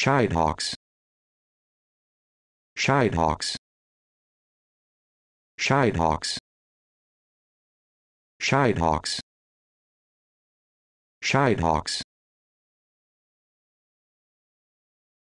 Shidehawks. Shidehawks. Shidehawks. Shidehawks. Shidehawks.